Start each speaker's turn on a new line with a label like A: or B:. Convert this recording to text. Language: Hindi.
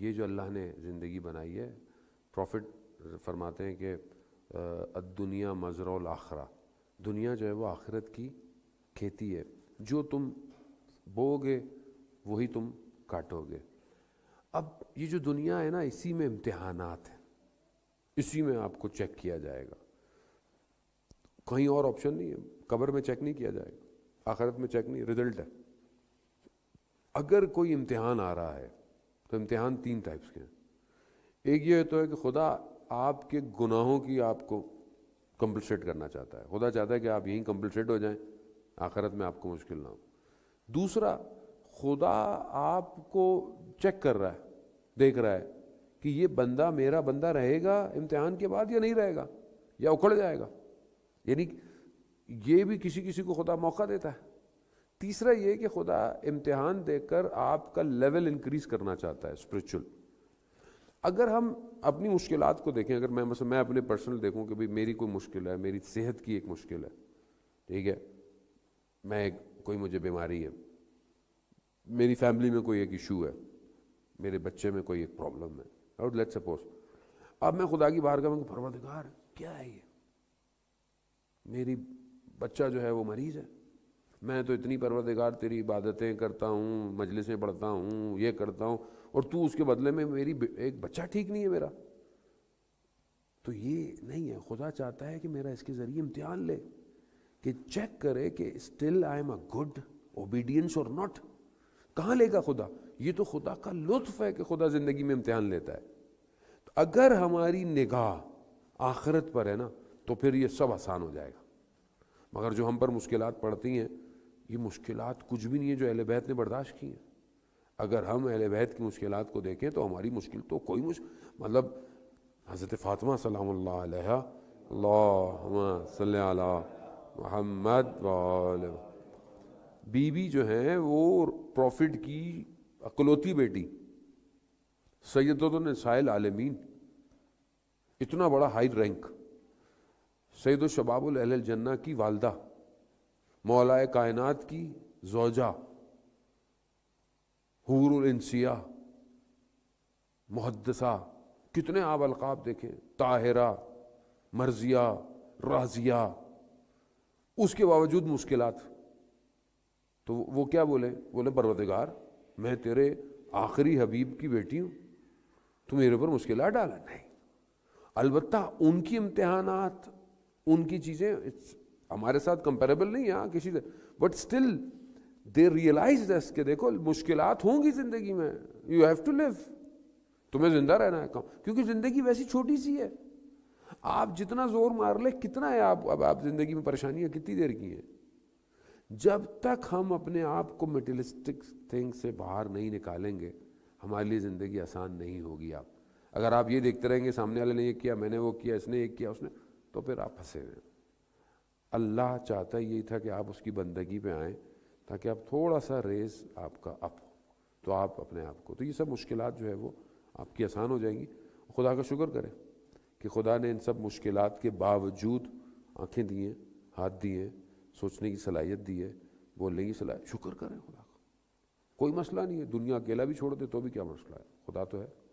A: ये जो अल्लाह ने ज़िंदगी बनाई है प्रॉफिट फरमाते हैं कि दुनिया मजरौल आखरा दुनिया जो है वो आखिरत की खेती है जो तुम बोगे वही तुम काटोगे अब ये जो दुनिया है ना इसी में इम्तहानात हैं इसी में आपको चेक किया जाएगा कहीं और ऑप्शन नहीं है कबर में चेक नहीं किया जाएगा आखिरत में चेक नहीं रिजल्ट है अगर कोई इम्तिहान आ रहा है तो इम्तहान तीन टाइप्स के हैं एक ये तो है कि खुदा आपके गुनाहों की आपको कंपलसेट करना चाहता है खुदा चाहता है कि आप यहीं कम्पलसेट हो जाएं आखिरत में आपको मुश्किल ना हो दूसरा खुदा आपको चेक कर रहा है देख रहा है कि ये बंदा मेरा बंदा रहेगा इम्तिहान के बाद या नहीं रहेगा या उखड़ जाएगा यानी ये भी किसी किसी को खुदा मौका देता है तीसरा ये कि खुदा इम्तिहान देकर आपका लेवल इंक्रीज करना चाहता है स्पिरिचुअल अगर हम अपनी मुश्किल को देखें अगर मैं मतलब मैं अपने पर्सनल देखूं कि भाई मेरी कोई मुश्किल है मेरी सेहत की एक मुश्किल है ठीक है मैं एक कोई मुझे बीमारी है मेरी फैमिली में कोई एक इशू है मेरे बच्चे में कोई एक प्रॉब्लम है और लेट सपोज अब मैं खुदा की बाहर का मैं फरवदिगार क्या है ये मेरी बच्चा जो है वो मरीज़ है मैं तो इतनी परवरदिगार तेरी इबादतें करता हूँ मजलिस में पढ़ता हूँ ये करता हूँ और तू उसके बदले में मेरी एक बच्चा ठीक नहीं है मेरा तो ये नहीं है खुदा चाहता है कि मेरा इसके ज़रिए इम्तिहान ले कि चेक करे कि still I am a good obedience और नॉट कहाँ लेगा खुदा ये तो खुदा का लुत्फ है कि खुदा ज़िंदगी में इम्तिहान लेता है तो अगर हमारी निगाह आखिरत पर है ना तो फिर ये सब आसान हो जाएगा मगर जो हम पर मुश्किल पड़ती हैं ये मुश्किल कुछ भी नहीं है जो अहल बैत ने बर्दाश्त की है अगर हम अहल बैत की मुश्किल को देखें तो हमारी मुश्किल तो कोई मुश् मतलब हज़रत फ़ातिमा सलाम महमद बीबी जो हैं वो प्रॉफिट की अकलौती बेटी सैदतन आलमीन इतना बड़ा हाई रैंक सैदुलशबाबल जन्ना की वालदा मौलाए कायनात की जोजा हूर इंसिया मुहदसा कितने आप अलकाब देखे ताहिरा मर्जिया राजिया उसके बावजूद मुश्किल तो वो क्या बोले बोले परवतगार मैं तेरे आखिरी हबीब की बेटी हूं तुम मेरे ऊपर मुश्किल डाला नहीं अलबत्ता उनकी इम्तहानात उनकी चीज़ें हमारे साथ कंपेरेबल नहीं है हाँ, किसी से बट स्टिल दे रियलाइज दस के देखो मुश्किल होंगी ज़िंदगी में यू हैव टू लिव तुम्हें ज़िंदा रहना है क्योंकि ज़िंदगी वैसी छोटी सी है आप जितना जोर मार ले कितना है आप अब आप ज़िंदगी में परेशानियाँ कितनी देर की हैं जब तक हम अपने आप को मेटेलिस्टिक थिंग से बाहर नहीं निकालेंगे हमारे लिए ज़िंदगी आसान नहीं होगी आप अगर आप ये देखते रहेंगे सामने वाले ने ये किया मैंने वो किया इसने ये किया उसने तो फिर आप फंसे हुए हैं अल्लाह चाहता यही था कि आप उसकी बंदगी पे आएँ ताकि आप थोड़ा सा रेस आपका अप हो तो आप अपने आप को तो ये सब मुश्किल जो है वो आपकी आसान हो जाएंगी खुदा का शुक्र करें कि खुदा ने इन सब मुश्किल के बावजूद आँखें दी हैं हाथ दिए सोचने की सलाहियत दी है बोलने की सलाह शुक्र करें खुदा का कोई मसला नहीं है दुनिया अकेला भी छोड़ दे तो भी क्या मसला है खुदा तो है